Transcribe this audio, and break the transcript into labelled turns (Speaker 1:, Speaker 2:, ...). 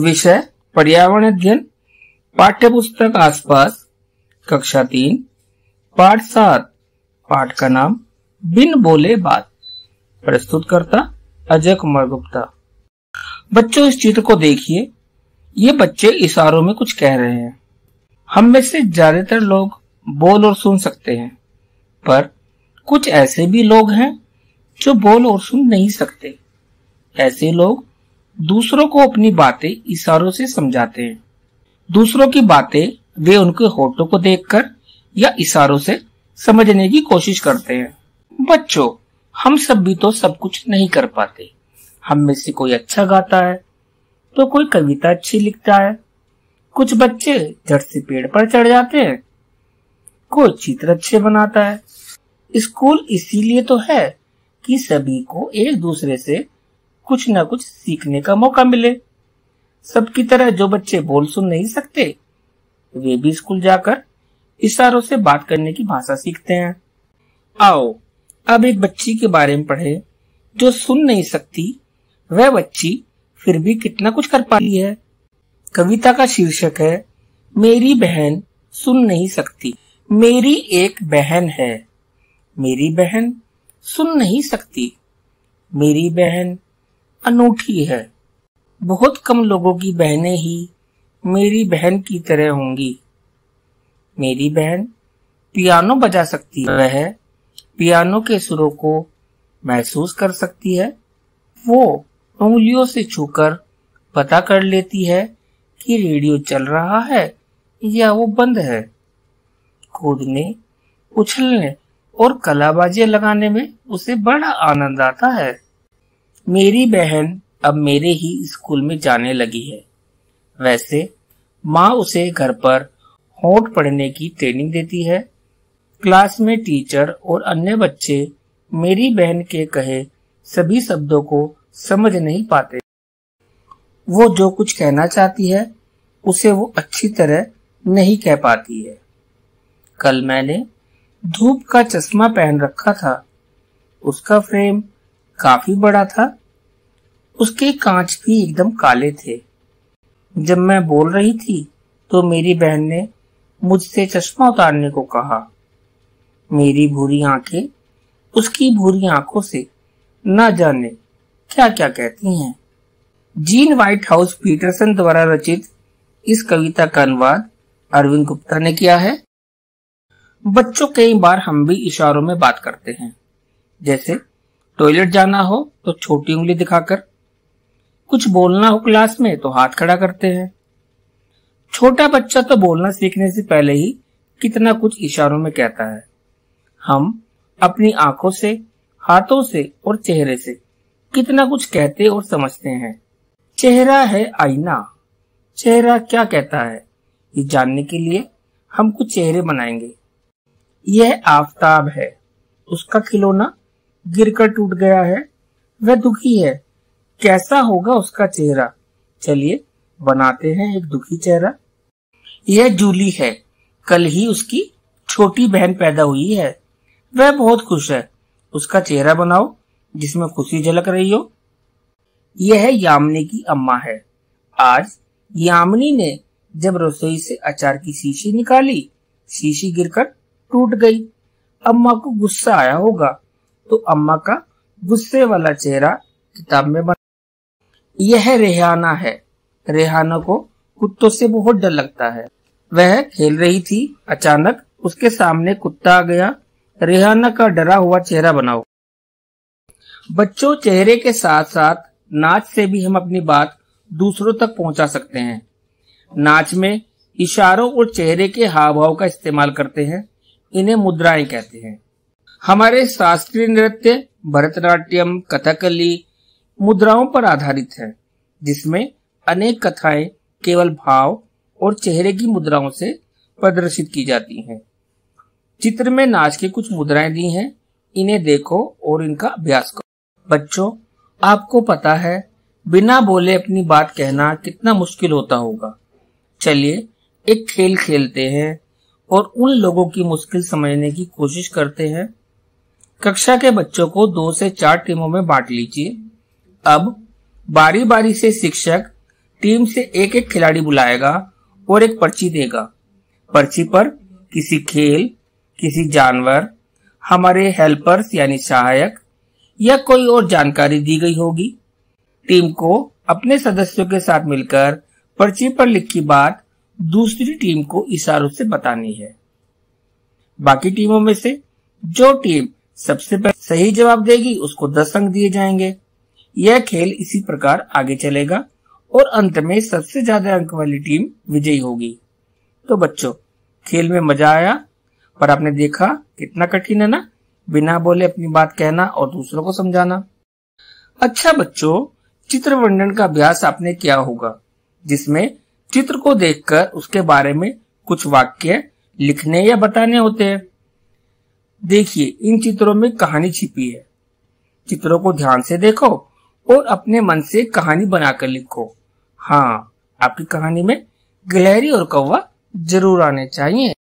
Speaker 1: विषय पर्यावरण अध्ययन पाठ्य पुस्तक आसपास कक्षा तीन पाठ सात पाठ का नाम बिन बोले बात प्रस्तुत करता अजय कुमार गुप्ता बच्चों इस चित्र को देखिए ये बच्चे इशारों में कुछ कह रहे हैं हम में से ज्यादातर लोग बोल और सुन सकते हैं पर कुछ ऐसे भी लोग हैं जो बोल और सुन नहीं सकते ऐसे लोग दूसरों को अपनी बातें इशारों से समझाते हैं दूसरों की बातें वे उनके होठों को देखकर या इशारों से समझने की कोशिश करते हैं बच्चों हम सब भी तो सब कुछ नहीं कर पाते हम में से कोई अच्छा गाता है तो कोई कविता अच्छी लिखता है कुछ बच्चे झट से पेड़ पर चढ़ जाते हैं कोई चित्र अच्छे बनाता है स्कूल इसीलिए तो है कि सभी को एक दूसरे से कुछ न कुछ सीखने का मौका मिले सबकी तरह जो बच्चे बोल सुन नहीं सकते वे भी स्कूल जाकर इशारों से बात करने की भाषा सीखते हैं आओ अब एक बच्ची के बारे में पढ़े जो सुन नहीं सकती वह बच्ची फिर भी कितना कुछ कर पाती है कविता का शीर्षक है मेरी बहन सुन नहीं सकती मेरी एक बहन है मेरी बहन सुन नहीं सकती मेरी बहन अनूठी है बहुत कम लोगों की बहनें ही मेरी बहन की तरह होंगी मेरी बहन पियानो बजा सकती है वह पियानो के सुरों को महसूस कर सकती है वो उंगलियों से छूकर पता कर लेती है कि रेडियो चल रहा है या वो बंद है कूदने उछलने और कलाबाजी लगाने में उसे बड़ा आनंद आता है मेरी बहन अब मेरे ही स्कूल में जाने लगी है वैसे माँ उसे घर पर होट पढ़ने की ट्रेनिंग देती है क्लास में टीचर और अन्य बच्चे मेरी बहन के कहे सभी शब्दों को समझ नहीं पाते वो जो कुछ कहना चाहती है उसे वो अच्छी तरह नहीं कह पाती है कल मैंने धूप का चश्मा पहन रखा था उसका फ्रेम काफी बड़ा था उसके कांच भी एकदम काले थे जब मैं बोल रही थी तो मेरी बहन ने मुझसे चश्मा उतारने को कहा मेरी भूरी आंखें उसकी भूरी आंखों से न जाने क्या क्या कहती हैं। जीन व्हाइट हाउस पीटरसन द्वारा रचित इस कविता का अनुवाद अरविंद गुप्ता ने किया है बच्चों कई बार हम भी इशारों में बात करते हैं जैसे टॉयलेट जाना हो तो छोटी उंगली दिखाकर कुछ बोलना हो क्लास में तो हाथ खड़ा करते हैं छोटा बच्चा तो बोलना सीखने से पहले ही कितना कुछ इशारों में कहता है हम अपनी आंखों से हाथों से और चेहरे से कितना कुछ कहते और समझते हैं चेहरा है आईना चेहरा क्या कहता है ये जानने के लिए हम कुछ चेहरे बनाएंगे यह आफ्ताब है उसका खिलौना गिरकर टूट गया है वह दुखी है कैसा होगा उसका चेहरा चलिए बनाते हैं एक दुखी चेहरा यह जूली है कल ही उसकी छोटी बहन पैदा हुई है वह बहुत खुश है उसका चेहरा बनाओ जिसमें खुशी झलक रही हो यह है यामिनी की अम्मा है आज यामिनी ने जब रसोई से अचार की शीशी निकाली शीशी गिरकर टूट गई अम्मा को गुस्सा आया होगा तो अम्मा का गुस्से वाला चेहरा किताब में बना यह रेहाना है रेहाना को कुत्तों से बहुत डर लगता है वह खेल रही थी अचानक उसके सामने कुत्ता आ गया रेहाना का डरा हुआ चेहरा बनाओ बच्चों चेहरे के साथ साथ नाच से भी हम अपनी बात दूसरों तक पहुंचा सकते हैं नाच में इशारों और चेहरे के हाव भाव का इस्तेमाल करते हैं इन्हें मुद्राएं कहते हैं हमारे शास्त्रीय नृत्य भरतनाट्यम कथकली मुद्राओं पर आधारित है जिसमें अनेक कथाएं केवल भाव और चेहरे की मुद्राओं से प्रदर्शित की जाती हैं। चित्र में नाच के कुछ मुद्राएं दी हैं इन्हें देखो और इनका अभ्यास करो बच्चों आपको पता है बिना बोले अपनी बात कहना कितना मुश्किल होता होगा चलिए एक खेल खेलते हैं और उन लोगों की मुश्किल समझने की कोशिश करते हैं कक्षा के बच्चों को दो से चार टीमों में बांट लीजिए अब बारी बारी से शिक्षक टीम से एक एक खिलाड़ी बुलाएगा और एक पर्ची देगा पर्ची पर किसी खेल किसी जानवर हमारे हेल्पर्स यानी सहायक या कोई और जानकारी दी गई होगी टीम को अपने सदस्यों के साथ मिलकर पर्ची पर लिखी बात दूसरी टीम को इशारों से बतानी है बाकी टीमों में से जो टीम सबसे पहले सही जवाब देगी उसको दस अंक दिए जाएंगे यह खेल इसी प्रकार आगे चलेगा और अंत में सबसे ज्यादा अंक वाली टीम विजयी होगी तो बच्चों खेल में मजा आया पर आपने देखा कितना कठिन है ना बिना बोले अपनी बात कहना और दूसरों को समझाना अच्छा बच्चों चित्र वर्णन का अभ्यास आपने किया होगा जिसमें चित्र को देखकर उसके बारे में कुछ वाक्य लिखने या बताने होते हैं देखिए इन चित्रों में कहानी छिपी है चित्रों को ध्यान से देखो और अपने मन से कहानी बनाकर लिखो हाँ आपकी कहानी में गिलहरी और कौवा जरूर आने चाहिए